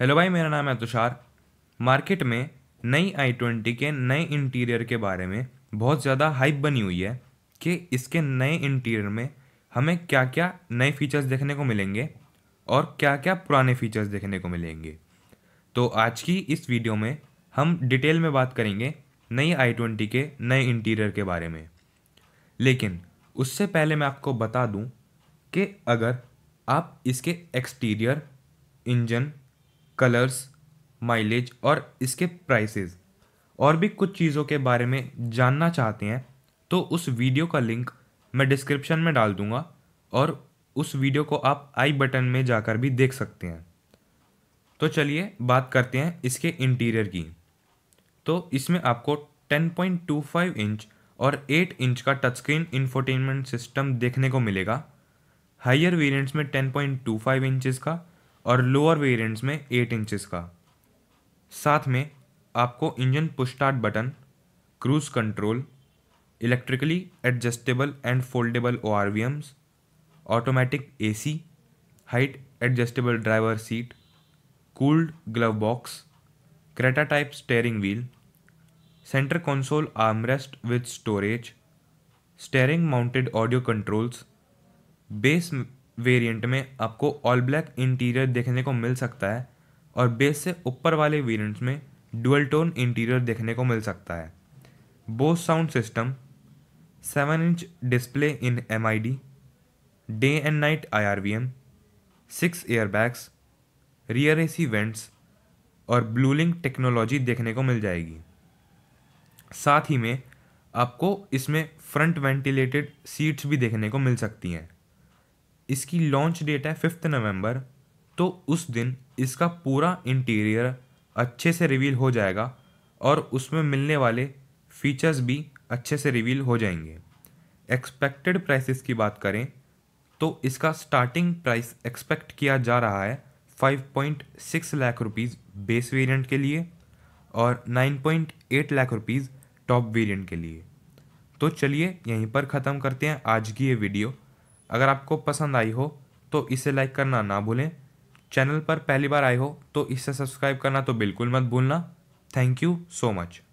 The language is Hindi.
हेलो भाई मेरा नाम है तुषार मार्केट में नई आई ट्वेंटी के नए इंटीरियर के बारे में बहुत ज़्यादा हाइप बनी हुई है कि इसके नए इंटीरियर में हमें क्या क्या नए फीचर्स देखने को मिलेंगे और क्या क्या पुराने फीचर्स देखने को मिलेंगे तो आज की इस वीडियो में हम डिटेल में बात करेंगे नई आई ट्वेंटी के नए इंटीरियर के बारे में लेकिन उससे पहले मैं आपको बता दूं कि अगर आप इसके एक्सटीरियर इंजन कलर्स माइलेज और इसके प्राइसेस और भी कुछ चीज़ों के बारे में जानना चाहते हैं तो उस वीडियो का लिंक मैं डिस्क्रिप्शन में डाल दूँगा और उस वीडियो को आप आई बटन में जाकर भी देख सकते हैं तो चलिए बात करते हैं इसके इंटीरियर की तो इसमें आपको 10.25 इंच और 8 इंच का टच स्क्रीन इन्फोटेनमेंट सिस्टम देखने को मिलेगा हायर वेरिएंट्स में 10.25 इंचेस का और लोअर वेरिएंट्स में एट इंचेस का साथ में आपको engine push start start button cruise control electrically adjustable and foldable O R V Ms automatic A C height adjustable driver seat cooled glove box Creta type steering wheel centre console armrest with storage steering mounted audio controls base variant में आपको ऑल ब्लैक इंटीरियर देखने को मिल सकता है और बेस से ऊपर वाले वेरिएंट्स में डुअल टोन इंटीरियर देखने को मिल सकता है Bose sound system seven inch display in M I D day and night I R V M six airbags rear A C vents और ब्लूलिंग टेक्नोलॉजी देखने को मिल जाएगी साथ ही में आपको इसमें फ्रंट वेंटिलेटेड सीट्स भी देखने को मिल सकती हैं इसकी लॉन्च डेट है फिफ्थ नवंबर तो उस दिन इसका पूरा इंटीरियर अच्छे से रिवील हो जाएगा और उसमें मिलने वाले फीचर्स भी अच्छे से रिवील हो जाएंगे एक्सपेक्टेड प्राइसेस की बात करें तो इसका स्टार्टिंग प्राइस एक्सपेक्ट किया जा रहा है 5.6 लाख रुपीस बेस वेरिएंट के लिए और 9.8 लाख रुपीस टॉप वेरिएंट के लिए तो चलिए यहीं पर ख़त्म करते हैं आज की ये वीडियो अगर आपको पसंद आई हो तो इसे लाइक करना ना भूलें चैनल पर पहली बार आए हो तो इसे सब्सक्राइब करना तो बिल्कुल मत भूलना थैंक यू सो मच